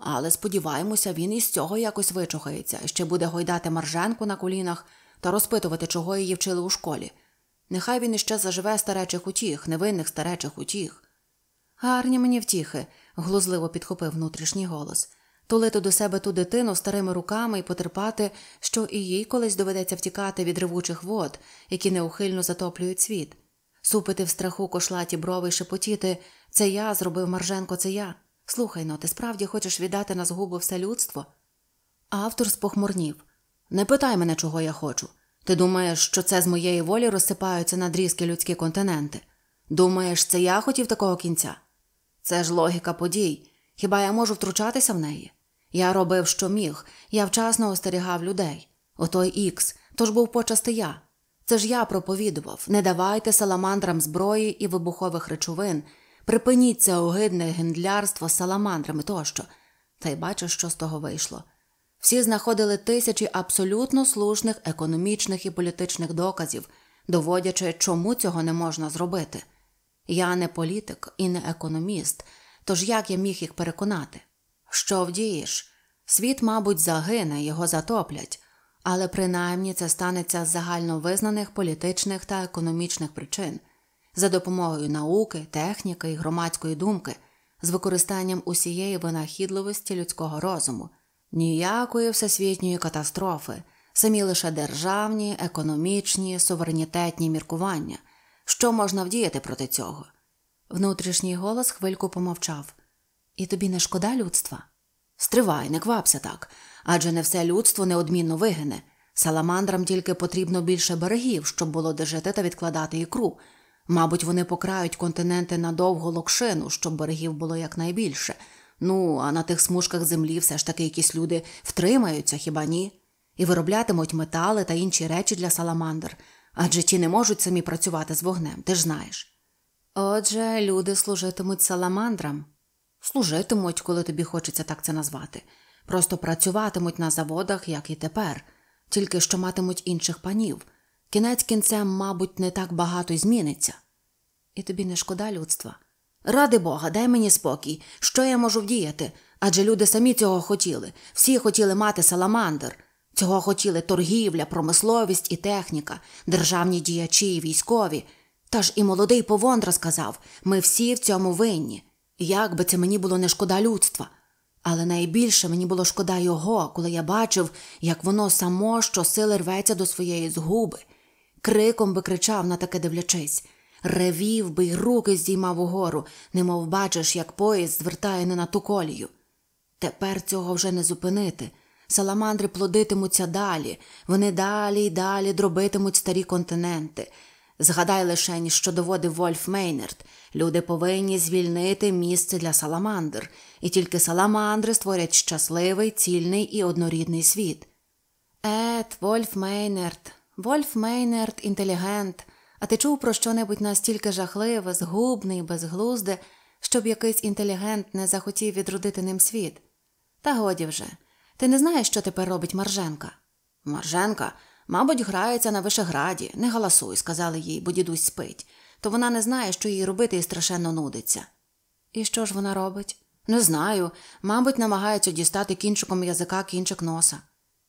але сподіваємося, він із цього якось вичухається, ще буде гойдати марженку на колінах та розпитувати, чого її вчили у школі. Нехай він іще заживе старечих утіх, невинних старечих утіх. Гарні мені втіхи, глузливо підхопив внутрішній голос. Тулити до себе ту дитину старими руками і потерпати, що і їй колись доведеться втікати від ревучих вод, які неухильно затоплюють світ супити в страху кошлаті брови й шепотіти це я зробив Марженко, це я. Слухай но, ти справді хочеш віддати на згубу все людство? Автор спохмурнів Не питай мене, чого я хочу. Ти думаєш, що це з моєї волі розсипаються надрізки людські континенти? Думаєш, це я хотів такого кінця? Це ж логіка подій. Хіба я можу втручатися в неї? Я робив, що міг, я вчасно остерігав людей. Отой ікс, тож був почасти я. Це ж я проповідував не давайте саламандрам зброї і вибухових речовин, припиніть це огидне гендлярство з саламандрами тощо, та й бачиш, що з того вийшло. Всі знаходили тисячі абсолютно слушних економічних і політичних доказів, доводячи, чому цього не можна зробити. Я не політик і не економіст, тож як я міг їх переконати? Що вдієш? Світ, мабуть, загине, його затоплять але принаймні це станеться з загальновизнаних політичних та економічних причин за допомогою науки, техніки і громадської думки, з використанням усієї винахідливості людського розуму, ніякої всесвітньої катастрофи, самі лише державні, економічні, суверенітетні міркування. Що можна вдіяти проти цього? Внутрішній голос хвильку помовчав. І тобі не шкода людства? Стривай, не квапся так адже не все людство неодмінно вигине. Саламандрам тільки потрібно більше берегів, щоб було де жити та відкладати ікру. Мабуть, вони покрають континенти на довгу локшину, щоб берегів було якнайбільше. Ну, а на тих смужках землі все ж таки якісь люди втримаються, хіба ні? І вироблятимуть метали та інші речі для саламандр, адже ті не можуть самі працювати з вогнем, ти ж знаєш. Отже, люди служитимуть саламандрам, служитимуть, коли тобі хочеться так це назвати. Просто працюватимуть на заводах, як і тепер, тільки що матимуть інших панів. Кінець кінцем, мабуть, не так багато зміниться. І тобі не шкода людства. Ради Бога, дай мені спокій, що я можу вдіяти? Адже люди самі цього хотіли. Всі хотіли мати саламандр. Цього хотіли торгівля, промисловість і техніка, державні діячі і військові. Та ж і молодий Повондра сказав ми всі в цьому винні. Як би це мені було не шкода людства? Але найбільше мені було шкода його, коли я бачив, як воно само щосили рветься до своєї згуби. Криком би кричав на таке дивлячись, ревів би й руки здіймав угору, немов бачиш, як поїзд звертає не на ту колію. Тепер цього вже не зупинити. Саламандри плодитимуться далі, вони далі й далі дробитимуть старі континенти. Згадай лише, що доводив Вольф Мейнерт, люди повинні звільнити місце для саламандр, і тільки саламандри створять щасливий, цільний і однорідний світ. Ет, Вольф Мейнерт, Вольф Мейнерт, інтелігент, а ти чув про що небудь настільки жахливе, згубне і безглузде, щоб якийсь інтелігент не захотів відродити ним світ? Та годі вже, ти не знаєш, що тепер робить Марженка? Марженка? Мабуть, грається на вишеграді, не галасуй, сказали їй, бо дідусь спить, то вона не знає, що їй робити і страшенно нудиться. І що ж вона робить? Не знаю. Мабуть, намагається дістати кінчиком язика кінчик носа.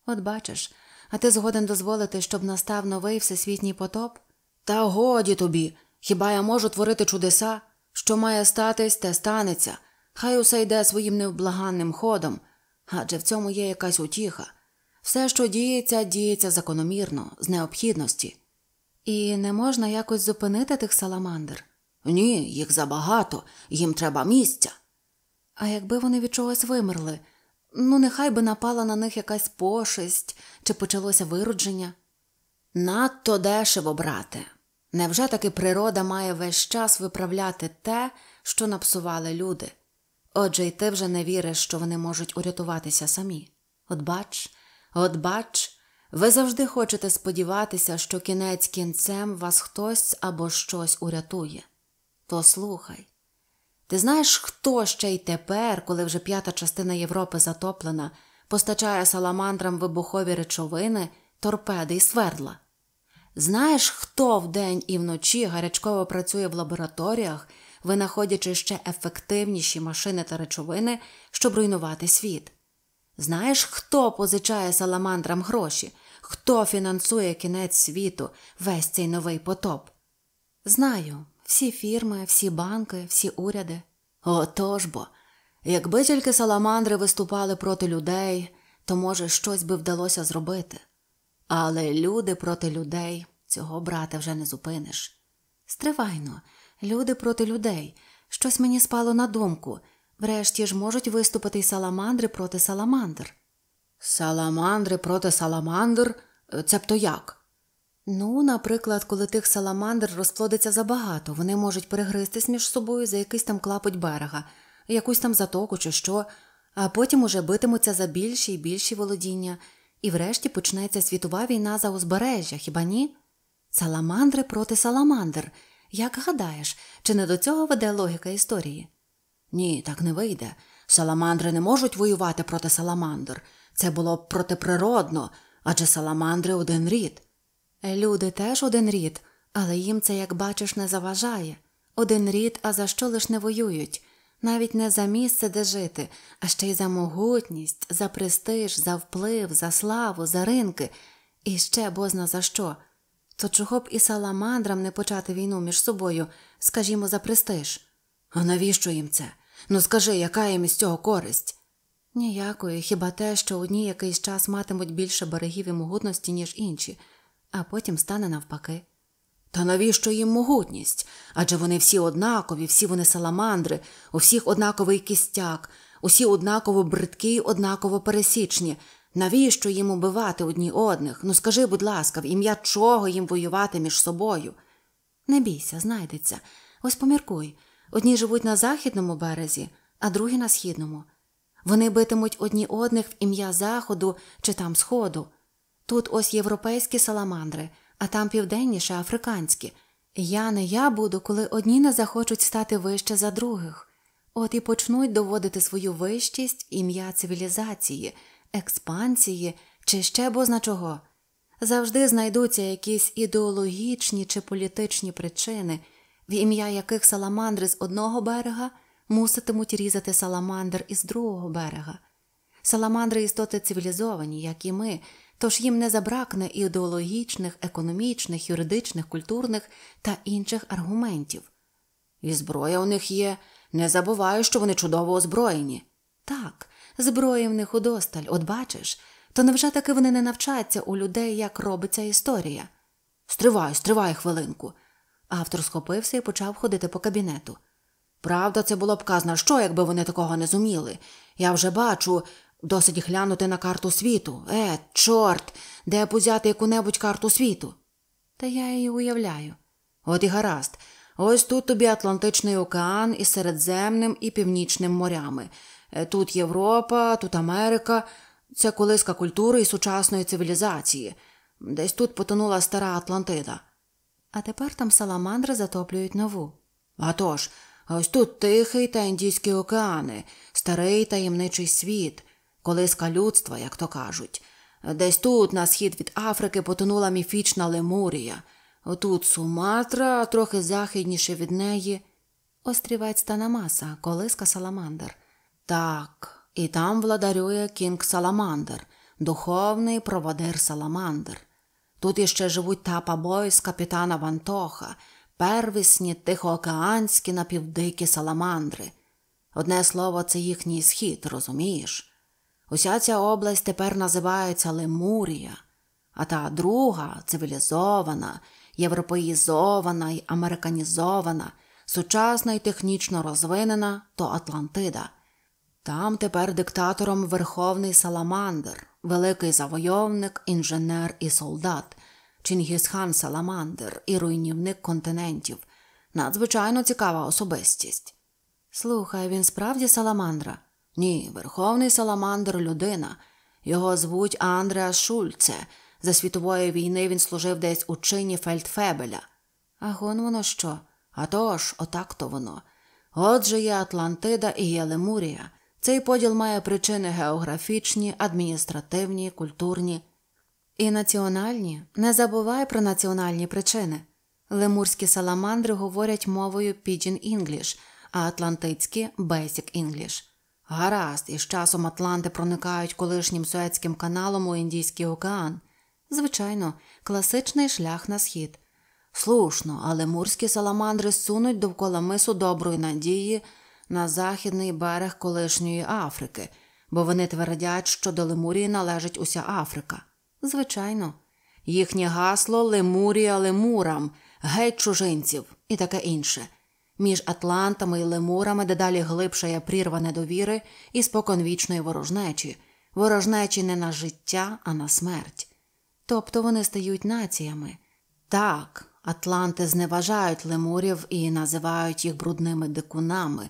От бачиш, а ти згоден дозволити, щоб настав новий всесвітній потоп? Та годі тобі. Хіба я можу творити чудеса? Що має статись, те станеться. Хай усе йде своїм невблаганним ходом. Адже в цьому є якась утіха. Все, що діється, діється закономірно, з необхідності. І не можна якось зупинити тих саламандр? Ні, їх забагато, їм треба місця. А якби вони від чогось вимерли, ну нехай би напала на них якась пошесть чи почалося виродження. Надто дешево, брате. Невже таки природа має весь час виправляти те, що напсували люди? Отже, і ти вже не віриш, що вони можуть урятуватися самі. От бач, От бач, ви завжди хочете сподіватися, що кінець кінцем вас хтось або щось урятує. То слухай. Ти знаєш, хто ще й тепер, коли вже п'ята частина Європи затоплена, постачає саламандрам вибухові речовини, торпеди і свердла? Знаєш, хто вдень і вночі гарячково працює в лабораторіях, винаходячи ще ефективніші машини та речовини, щоб руйнувати світ? Знаєш, хто позичає саламандрам гроші? Хто фінансує кінець світу, весь цей новий потоп? Знаю, всі фірми, всі банки, всі уряди. Отож бо, якби тільки саламандри виступали проти людей, то, може, щось би вдалося зробити. Але люди проти людей цього брата вже не зупиниш. Стривайно, люди проти людей, щось мені спало на думку. Врешті ж можуть виступити й саламандри проти саламандр. Саламандри проти саламандр? Е, Цебто як? Ну, наприклад, коли тих саламандр розплодиться забагато, вони можуть перегризтись між собою за якийсь там клапоть берега, якусь там затоку чи що, а потім уже битимуться за більші і більші володіння, і врешті почнеться світова війна за узбережжя, хіба ні? Саламандри проти саламандр. Як гадаєш, чи не до цього веде логіка історії? Ні, так не вийде. Саламандри не можуть воювати проти саламандр. Це було б протиприродно, адже саламандри один рід. Е, люди теж один рід, але їм це, як бачиш, не заважає. Один рід, а за що лиш не воюють, навіть не за місце, де жити, а ще й за могутність, за престиж, за вплив, за славу, за ринки, і ще бозна за що. То чого б і саламандрам не почати війну між собою, скажімо, за престиж? А навіщо їм це? Ну скажи, яка їм із цього користь? Ніякої, хіба те, що одні якийсь час матимуть більше берегів і могутності, ніж інші, а потім стане навпаки. Та навіщо їм могутність? Адже вони всі однакові, всі вони саламандри, у всіх однаковий кістяк, усі однаково бридкі, однаково пересічні. Навіщо їм убивати одні одних? Ну скажи, будь ласка, в ім'я чого їм воювати між собою? Не бійся, знайдеться. Ось поміркуй Одні живуть на західному березі, а другі на східному. Вони битимуть одні одних в ім'я Заходу чи там Сходу. Тут ось європейські саламандри, а там південніше африканські. Я не я буду, коли одні не захочуть стати вище за других, от і почнуть доводити свою вищість ім'я цивілізації, експансії чи ще бозна чого. Завжди знайдуться якісь ідеологічні чи політичні причини в ім'я яких саламандри з одного берега муситимуть різати саламандр із другого берега. Саламандри істоти цивілізовані, як і ми, тож їм не забракне ідеологічних, економічних, юридичних, культурних та інших аргументів. І зброя у них є, не забуваю, що вони чудово озброєні. Так, зброї в них удосталь, от бачиш, то невже таки вони не навчаться у людей, як робиться історія? Стривай, стривай хвилинку. Автор схопився і почав ходити по кабінету. Правда, це було б казна що, якби вони такого не зуміли. Я вже бачу, досить глянути на карту світу. Е, чорт, де б узяти яку небудь карту світу? Та я її уявляю. От і гаразд. Ось тут тобі Атлантичний океан із Середземним і Північним морями. Е, тут Європа, тут Америка, це колиска культури і сучасної цивілізації. Десь тут потонула стара Атлантида. А тепер там саламандри затоплюють нову. А тож, ось тут тихий та Індійські океани, старий таємничий світ, колиска людства, як то кажуть. Десь тут, на схід від Африки, потонула міфічна Лемурія. Отут Суматра, трохи західніше від неї. Острівець Танамаса, колиска Саламандр. Так, і там владарює кінг Саламандр, духовний проводир Саламандр. Тут іще живуть тапа з капітана Вантоха, первісні тихоокеанські напівдикі саламандри. Одне слово, це їхній схід, розумієш? Уся ця область тепер називається Лемурія, а та друга цивілізована, європеїзована й американізована, сучасна й технічно розвинена то Атлантида. Там тепер диктатором верховний саламандр великий завойовник, інженер і солдат, Чингісхан Саламандер і руйнівник континентів, надзвичайно цікава особистість. Слухай, він справді саламандра? Ні, верховний саламандр людина. Його звуть Андреа Шульце. За світової війни він служив десь у чині Фельдфебеля. А гон воно що? А тож, отак то воно. Отже є Атлантида і є Лемурія – цей поділ має причини географічні, адміністративні, культурні і національні. Не забувай про національні причини. Лемурські саламандри говорять мовою Pidgin English, а атлантицькі Basic English. Гаразд, із часом Атланти проникають колишнім Суецьким каналом у Індійський океан. Звичайно, класичний шлях на схід. Слушно, але мурські саламандри сунуть довкола мису доброї надії на західний берег колишньої Африки, бо вони твердять, що до Лемурії належить уся Африка. Звичайно, їхнє гасло Лемурія Лемурам, геть чужинців і таке інше. Між Атлантами і Лемурами дедалі глибше є прірва недовіри і споконвічної ворожнечі, ворожнечі не на життя, а на смерть. Тобто вони стають націями. Так, Атланти зневажають лемурів і називають їх брудними дикунами,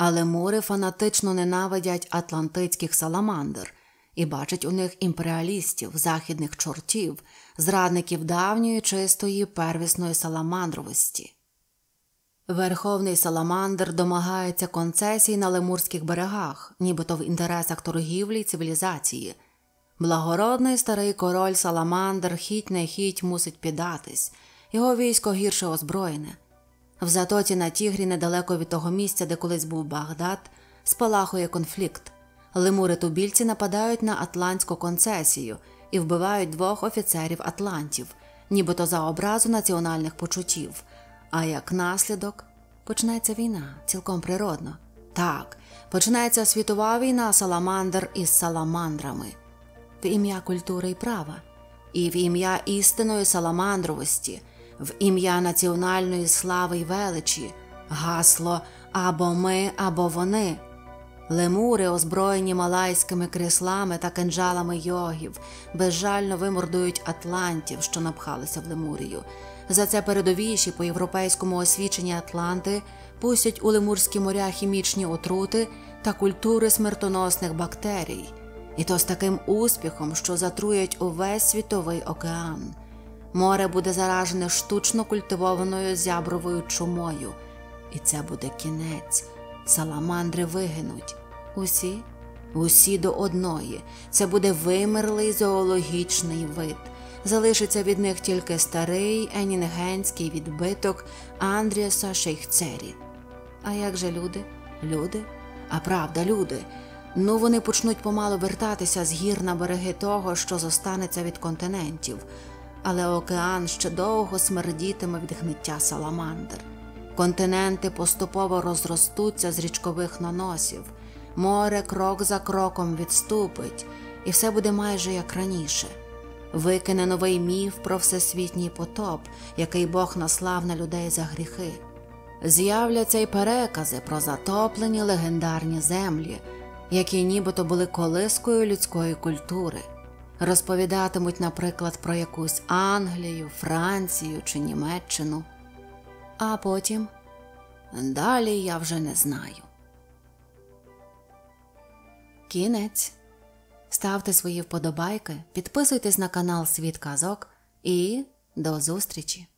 але мори фанатично ненавидять атлантицьких саламандр і бачать у них імперіалістів, західних чортів, зрадників давньої чистої первісної саламандровості. Верховний Саламандр домагається концесій на лемурських берегах, нібито в інтересах торгівлі й цивілізації. Благородний старий король Саламандр хіть не хіть мусить піддатись, його військо гірше озброєне. В затоті на тігрі, недалеко від того місця, де колись був Багдад, спалахує конфлікт. Лемури тубільці нападають на атлантську концесію і вбивають двох офіцерів Атлантів, нібито за образу національних почуттів. А як наслідок починається війна, цілком природно. Так, починається світова війна саламандр із саламандрами в ім'я культури і права, і в ім'я істинної саламандровості в ім'я національної слави й величі, гасло або ми, або вони. Лемури, озброєні малайськими кріслами та кинджалами йогів, безжально вимордують атлантів, що напхалися в Лемурію. За це передовіші по європейському освіченні Атланти пустять у Лемурські моря хімічні отрути та культури смертоносних бактерій, і то з таким успіхом, що затруять увесь світовий океан море буде заражене штучно культивованою зябровою чумою, і це буде кінець, саламандри вигинуть. Усі, усі до одної. Це буде вимерлий зоологічний вид. Залишиться від них тільки старий енінгенський відбиток Андріаса Шейхцері. А як же люди? Люди? А правда, люди. Ну вони почнуть помалу вертатися з гір на береги того, що зостанеться від континентів але океан ще довго смердітиме від гниття саламандр. Континенти поступово розростуться з річкових наносів, море крок за кроком відступить, і все буде майже як раніше. Викине новий міф про всесвітній потоп, який Бог наслав на людей за гріхи. З'являться й перекази про затоплені легендарні землі, які нібито були колискою людської культури розповідатимуть, наприклад, про якусь Англію, Францію чи Німеччину. А потім далі я вже не знаю. Кінець. Ставте свої вподобайки, підписуйтесь на канал Світ Казок і до зустрічі!